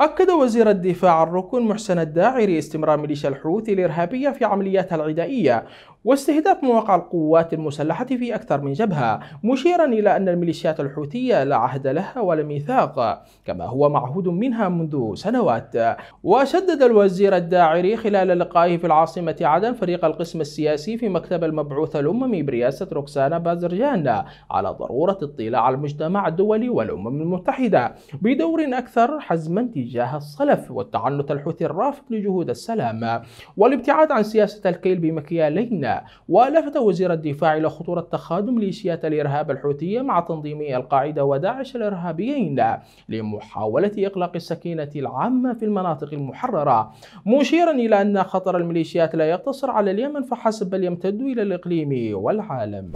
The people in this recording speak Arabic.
أكد وزير الدفاع الركن محسن الداعري استمرار ميليشيا الحوثي الإرهابية في عملياتها العدائية واستهداف مواقع القوات المسلحة في أكثر من جبهة مشيرا إلى أن الميليشيات الحوثية لا عهد لها ولا ميثاق كما هو معهود منها منذ سنوات وشدد الوزير الداعري خلال لقائه في العاصمة عدن فريق القسم السياسي في مكتب المبعوث الأممي برئاسة روكسانا بازرجان على ضرورة اطلاع المجتمع الدولي والأمم المتحدة بدور أكثر حزما تجاه الصلف والتعنت الحوثي الرافض لجهود السلام والابتعاد عن سياسة الكيل بمكيالين ولفت وزير الدفاع إلى خطورة تخادم ميليشيات الإرهاب الحوثية مع تنظيمي القاعدة وداعش الإرهابيين لمحاولة إغلاق السكينة العامة في المناطق المحررة مشيرا إلى أن خطر الميليشيات لا يقتصر على اليمن فحسب بل يمتد إلى الإقليم والعالم